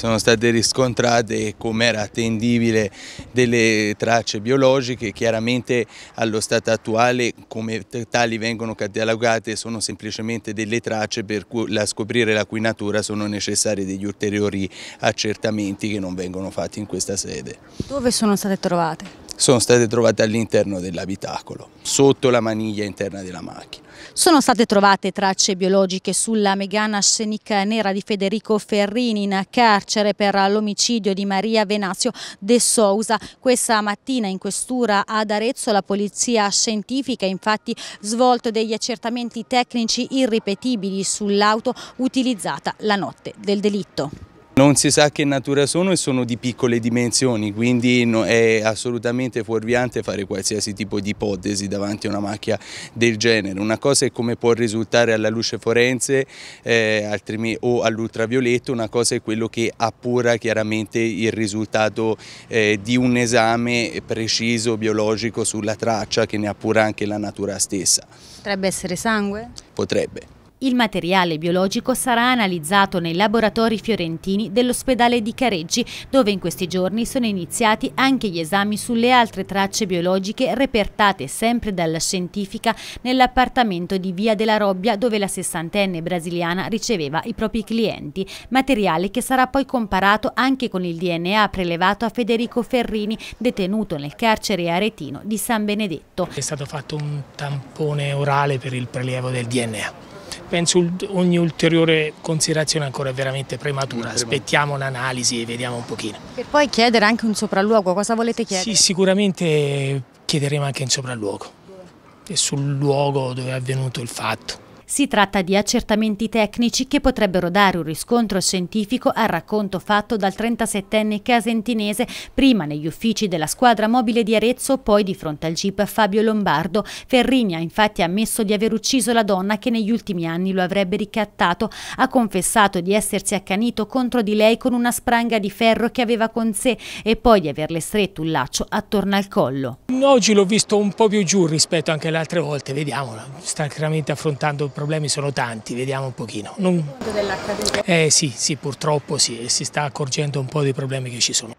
Sono state riscontrate, come era attendibile, delle tracce biologiche, chiaramente allo stato attuale come tali vengono catalogate sono semplicemente delle tracce per cui la scoprire la cui natura sono necessari degli ulteriori accertamenti che non vengono fatti in questa sede. Dove sono state trovate? sono state trovate all'interno dell'abitacolo, sotto la maniglia interna della macchina. Sono state trovate tracce biologiche sulla Megana scenica nera di Federico Ferrini in carcere per l'omicidio di Maria Venazio De Sousa. Questa mattina in questura ad Arezzo la polizia scientifica ha infatti svolto degli accertamenti tecnici irripetibili sull'auto utilizzata la notte del delitto. Non si sa che natura sono e sono di piccole dimensioni, quindi è assolutamente fuorviante fare qualsiasi tipo di ipotesi davanti a una macchia del genere. Una cosa è come può risultare alla luce forense eh, o all'ultravioletto, una cosa è quello che appura chiaramente il risultato eh, di un esame preciso biologico sulla traccia che ne appura anche la natura stessa. Potrebbe essere sangue? Potrebbe. Il materiale biologico sarà analizzato nei laboratori fiorentini dell'ospedale di Careggi, dove in questi giorni sono iniziati anche gli esami sulle altre tracce biologiche repertate sempre dalla scientifica nell'appartamento di Via della Robbia, dove la sessantenne brasiliana riceveva i propri clienti. Materiale che sarà poi comparato anche con il DNA prelevato a Federico Ferrini, detenuto nel carcere aretino di San Benedetto. È stato fatto un tampone orale per il prelievo del DNA penso ogni ulteriore considerazione ancora è veramente prematura, aspettiamo l'analisi e vediamo un pochino. Per poi chiedere anche un sopralluogo, cosa volete chiedere? Sì, sicuramente chiederemo anche un sopralluogo e sul luogo dove è avvenuto il fatto. Si tratta di accertamenti tecnici che potrebbero dare un riscontro scientifico al racconto fatto dal 37enne casentinese prima negli uffici della squadra mobile di Arezzo, poi di fronte al GIP Fabio Lombardo. Ferrini ha infatti ammesso di aver ucciso la donna che negli ultimi anni lo avrebbe ricattato. Ha confessato di essersi accanito contro di lei con una spranga di ferro che aveva con sé e poi di averle stretto un laccio attorno al collo. Oggi l'ho visto un po' più giù rispetto anche alle altre volte, vediamola, sta chiaramente affrontando il problema problemi sono tanti, vediamo un pochino. Non... Eh sì, sì, purtroppo sì, si sta accorgendo un po' dei problemi che ci sono.